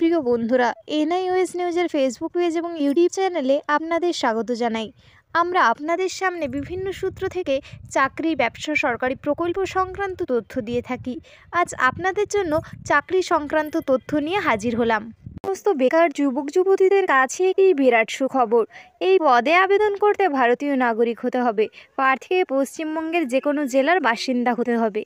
প্রিয় বন্ধুরা এনআইওএস নিউজের ফেসবুক পেজ এবং ইউটিউব চ্যানেলে আপনাদের স্বাগত জানাই আমরা আপনাদের সামনে বিভিন্ন সূত্র থেকে চাকরি ব্যবসা সরকারি প্রকল্প সংক্রান্ত তথ্য দিয়ে থাকি আজ আপনাদের জন্য চাকরি সংক্রান্ত তথ্য নিয়ে হাজির হলাম সমস্ত বেকার যুবক যুবতীদের কাছে একটি বিরাট সুখবর এই পদে আবেদন করতে ভারতীয় নাগরিক হতে হবে প্রার্থীকে পশ্চিমবঙ্গের যে কোনো জেলার বাসিন্দা হতে হবে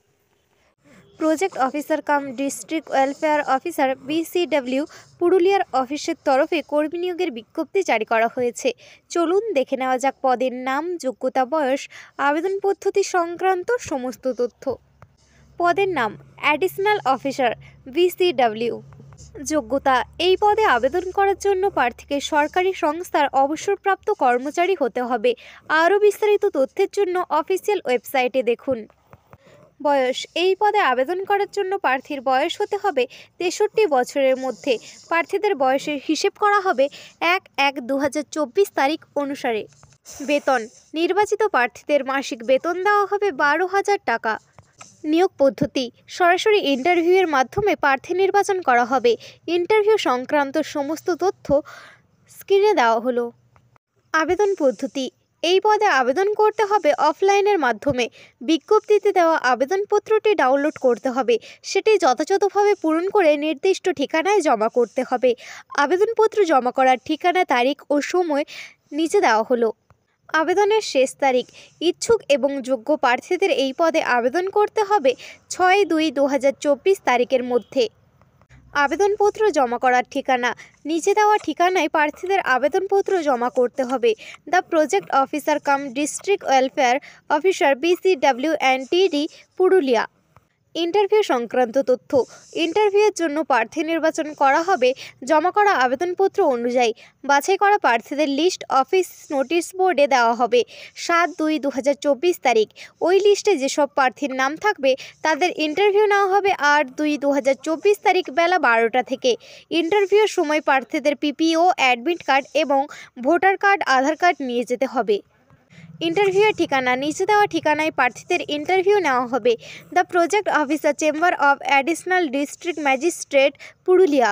project officer cum district welfare officer BCW পুরুলিয়ার অফিসের তরফে কর্মী নিয়োগের বিজ্ঞপ্তি জারি করা হয়েছে চলুন দেখে নেওয়া যাক পদের নাম যোগ্যতা বয়স আবেদন পদ্ধতি সংক্রান্ত সমস্ত তথ্য পদের নাম অ্যাডিশনাল অফিসার বিসিডব্লিউ যোগ্যতা এই পদে আবেদন করার জন্য প্রার্থীকে সরকারি সংস্থার অবসরপ্রাপ্ত কর্মচারী হতে হবে আরও বিস্তারিত তথ্যের জন্য অফিসিয়াল ওয়েবসাইটে দেখুন বয়স এই পদে আবেদন করার জন্য প্রার্থীর বয়স হতে হবে তেষট্টি বছরের মধ্যে প্রার্থীদের বয়সের হিসেব করা হবে এক এক দু তারিখ অনুসারে বেতন নির্বাচিত প্রার্থীদের মাসিক বেতন দেওয়া হবে বারো হাজার টাকা নিয়োগ পদ্ধতি সরাসরি ইন্টারভিউয়ের মাধ্যমে প্রার্থী নির্বাচন করা হবে ইন্টারভিউ সংক্রান্ত সমস্ত তথ্য স্ক্রিনে দেওয়া হলো আবেদন পদ্ধতি এই পদে আবেদন করতে হবে অফলাইনের মাধ্যমে বিজ্ঞপ্তিতে দেওয়া আবেদনপত্রটি ডাউনলোড করতে হবে সেটি যথাযথভাবে পূরণ করে নির্দিষ্ট ঠিকানায় জমা করতে হবে আবেদনপত্র জমা করার ঠিকানা তারিখ ও সময় নিচে দেওয়া হলো আবেদনের শেষ তারিখ ইচ্ছুক এবং যোগ্য প্রার্থীদের এই পদে আবেদন করতে হবে ছয় দুই দু তারিখের মধ্যে আবেদনপত্র জমা করার ঠিকানা নিচে দেওয়া ঠিকানায় প্রার্থীদের আবেদনপত্র জমা করতে হবে the project officer cum district welfare officer BCW and TD Purulia interview সংক্রান্ত তথ্য ইন্টারভিউয়ের জন্য প্রার্থী নির্বাচন করা হবে জমা করা আবেদনপত্র অনুযায়ী বাছাই করা প্রার্থীদের লিস্ট অফিস নোটিশ বোর্ডে দেওয়া হবে সাত দুই দু তারিখ ওই লিস্টে যেসব প্রার্থীর নাম থাকবে তাদের ইন্টারভিউ নেওয়া হবে আট দুই দু তারিখ বেলা বারোটা থেকে ইন্টারভিউর সময় প্রার্থীদের পিপিও অ্যাডমিট কার্ড এবং ভোটার কার্ড আধার কার্ড নিয়ে যেতে হবে ইন্টারভিউয়ের ঠিকানা নিচে দেওয়া ঠিকানায় প্রার্থীদের ইন্টারভিউ নেওয়া হবে the project officer chamber of additional district magistrate Purulia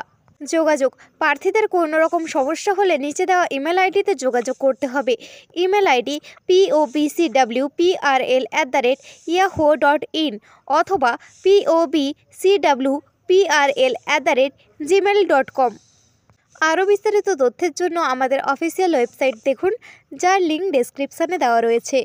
যোগাযোগ প্রার্থীদের কোনো রকম সমস্যা হলে নিচে দেওয়া ইমেল আইডিতে যোগাযোগ করতে হবে email ID POBCW PRL at the rate Yahoo dot in অথবা POBCW PRL at the rate Gmail dot com আরও বিস্তারিত তথ্যের জন্য আমাদের অফিসিয়াল ওয়েবসাইট দেখুন যার লিঙ্ক ডেসক্রিপশানে দেওয়া রয়েছে